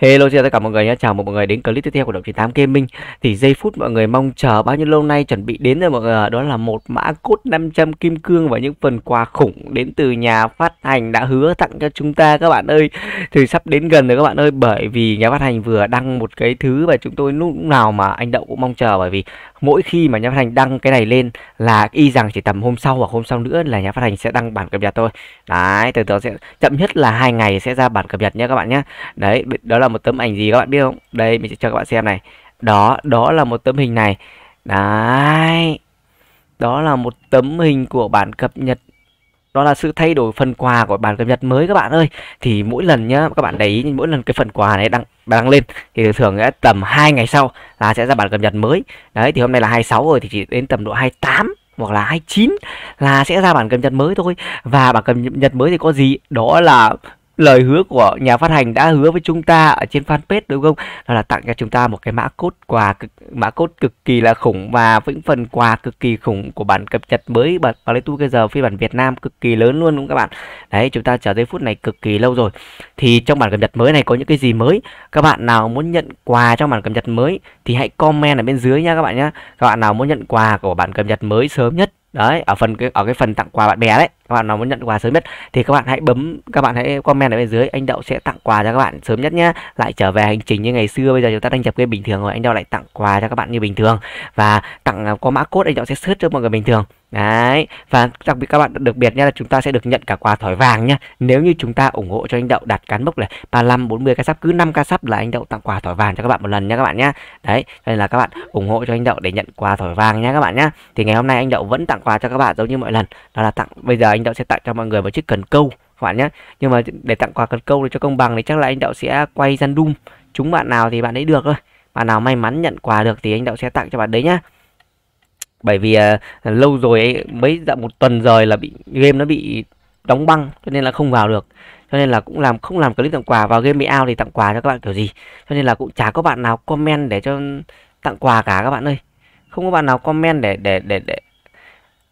Hello chào tất cả mọi người nhé, chào mọi người đến clip tiếp theo của Động 98 Gaming Thì giây phút mọi người mong chờ bao nhiêu lâu nay chuẩn bị đến rồi mọi người Đó là một mã cốt 500 kim cương và những phần quà khủng đến từ nhà phát hành đã hứa tặng cho chúng ta các bạn ơi Thì sắp đến gần rồi các bạn ơi bởi vì nhà phát hành vừa đăng một cái thứ và chúng tôi lúc nào mà anh Đậu cũng mong chờ Bởi vì mỗi khi mà nhà phát hành đăng cái này lên là y rằng chỉ tầm hôm sau hoặc hôm sau nữa là nhà phát hành sẽ đăng bản cập nhật thôi Đấy, từ từ sẽ chậm nhất là hai ngày sẽ ra bản cập nhật nhé các bạn nhé Đấy, đó là một tấm ảnh gì các bạn biết không đây mình sẽ cho các bạn xem này đó đó là một tấm hình này đấy đó là một tấm hình của bản cập nhật đó là sự thay đổi phần quà của bản cập nhật mới các bạn ơi thì mỗi lần nhá các bạn để ý mỗi lần cái phần quà này đăng đăng lên thì thường sẽ tầm 2 ngày sau là sẽ ra bản cập nhật mới đấy thì hôm nay là 26 rồi thì chỉ đến tầm độ 28 hoặc là 29 là sẽ ra bản cập nhật mới thôi và bản cập nhật mới thì có gì đó là lời hứa của nhà phát hành đã hứa với chúng ta ở trên fanpage đúng không? Đó là tặng cho chúng ta một cái mã cốt quà cực, mã cốt cực kỳ là khủng và vĩnh phần quà cực kỳ khủng của bản cập nhật mới bản Pleitu cái giờ phiên bản Việt Nam cực kỳ lớn luôn đúng không các bạn? Đấy chúng ta chờ tới phút này cực kỳ lâu rồi. Thì trong bản cập nhật mới này có những cái gì mới? Các bạn nào muốn nhận quà trong bản cập nhật mới thì hãy comment ở bên dưới nha các bạn nhé Các bạn nào muốn nhận quà của bản cập nhật mới sớm nhất đấy ở phần cái ở cái phần tặng quà bạn bè đấy các bạn nào muốn nhận quà sớm nhất thì các bạn hãy bấm các bạn hãy comment ở bên dưới anh đậu sẽ tặng quà cho các bạn sớm nhất nhé lại trở về hành trình như ngày xưa bây giờ chúng ta đang nhập game bình thường rồi anh đậu lại tặng quà cho các bạn như bình thường và tặng có mã code anh đậu sẽ search cho mọi người bình thường Đấy, và đặc biệt các bạn đặc biệt nhé là chúng ta sẽ được nhận cả quà thỏi vàng nhé Nếu như chúng ta ủng hộ cho anh Đậu đặt cán mốc này bốn mươi ca sắp cứ 5 ca sắp là anh Đậu tặng quà thỏi vàng cho các bạn một lần nha các bạn nhé Đấy, nên là các bạn ủng hộ cho anh Đậu để nhận quà thỏi vàng nha các bạn nhé Thì ngày hôm nay anh Đậu vẫn tặng quà cho các bạn giống như mọi lần. Đó là tặng bây giờ anh đạo sẽ tặng cho mọi người một chiếc cần câu các bạn nhé nhưng mà để tặng quà cần câu để cho công bằng thì chắc là anh đạo sẽ quay gian đum chúng bạn nào thì bạn ấy được thôi bạn nào may mắn nhận quà được thì anh đạo sẽ tặng cho bạn đấy nhá bởi vì à, lâu rồi ấy, mấy dặm dạ một tuần rồi là bị game nó bị đóng băng cho nên là không vào được cho nên là cũng làm không làm clip tặng quà vào game bị ao thì tặng quà cho các bạn kiểu gì cho nên là cũng chả có bạn nào comment để cho tặng quà cả các bạn ơi không có bạn nào comment để để để để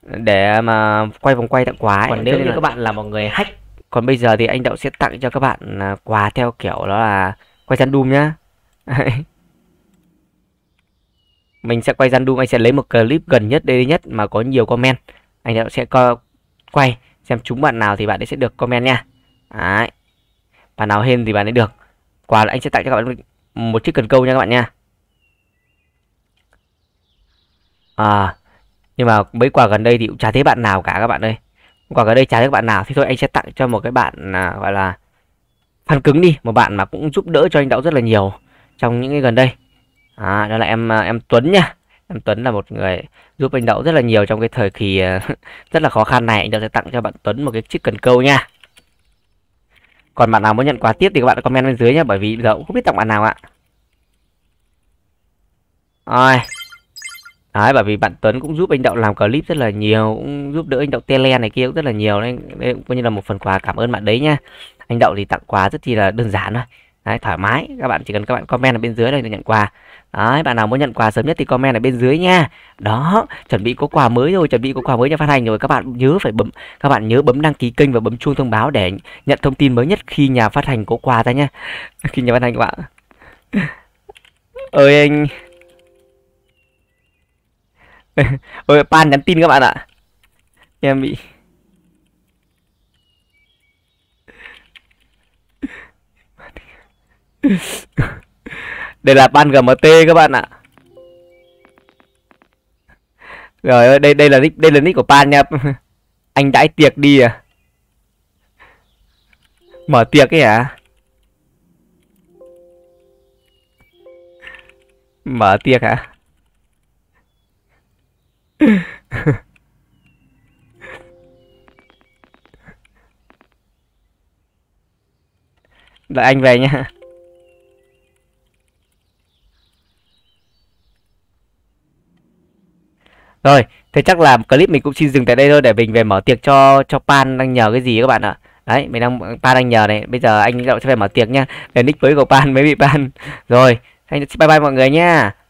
để mà quay vòng quay tặng quà ấy. còn nếu như là... các bạn là một người hack còn bây giờ thì anh đậu sẽ tặng cho các bạn à, quà theo kiểu đó là quay gian đùm nhá mình sẽ quay gian đùm anh sẽ lấy một clip gần nhất đây nhất mà có nhiều comment anh đậu sẽ co quay xem chúng bạn nào thì bạn ấy sẽ được comment nha đấy bạn nào hên thì bạn ấy được quà là anh sẽ tặng cho các bạn một chiếc cần câu nha các bạn nha à nhưng mà mấy quả gần đây thì cũng chả thấy bạn nào cả các bạn ơi quả gần đây chả thấy bạn nào thì thôi anh sẽ tặng cho một cái bạn à, gọi là phần cứng đi một bạn mà cũng giúp đỡ cho anh Đậu rất là nhiều trong những cái gần đây à, đó là em à, em Tuấn nha em Tuấn là một người giúp anh Đậu rất là nhiều trong cái thời kỳ à, rất là khó khăn này anh Đậu sẽ tặng cho bạn Tuấn một cái chiếc cần câu nha còn bạn nào muốn nhận quà tiếp thì các bạn comment bên dưới nhé bởi vì Đậu cũng không biết tặng bạn nào ạ rồi Đấy, bởi vì bạn Tuấn cũng giúp anh Đậu làm clip rất là nhiều, cũng giúp đỡ anh Đậu tele này kia cũng rất là nhiều nên đây cũng coi như là một phần quà cảm ơn bạn đấy nha Anh Đậu thì tặng quà rất chi là đơn giản thôi. Đấy, thoải mái, các bạn chỉ cần các bạn comment ở bên dưới đây để nhận quà. Đấy, bạn nào muốn nhận quà sớm nhất thì comment ở bên dưới nha. Đó, chuẩn bị có quà mới rồi, chuẩn bị có quà mới cho phát hành rồi. Các bạn nhớ phải bấm các bạn nhớ bấm đăng ký kênh và bấm chuông thông báo để nhận thông tin mới nhất khi nhà phát hành có quà ra nha. Khi nhà phát hành các bạn. Ơi anh Ôi, pan nhắn tin các bạn ạ. Em bị Đây là pan GMT các bạn ạ. Rồi ơi, đây đây là nick đây là nick của pan nha. Anh đãi tiệc đi à. Mở tiệc ấy hả? Mở tiệc hả? Đợi anh về nha Rồi, thế chắc là clip mình cũng xin dừng tại đây thôi để mình về mở tiệc cho cho Pan đang nhờ cái gì các bạn ạ. Đấy, mình đang Pan đang nhờ này, bây giờ anh sẽ về mở tiệc nha. Để nick mới của Pan mới bị Pan. Rồi, anh bye bye mọi người nha.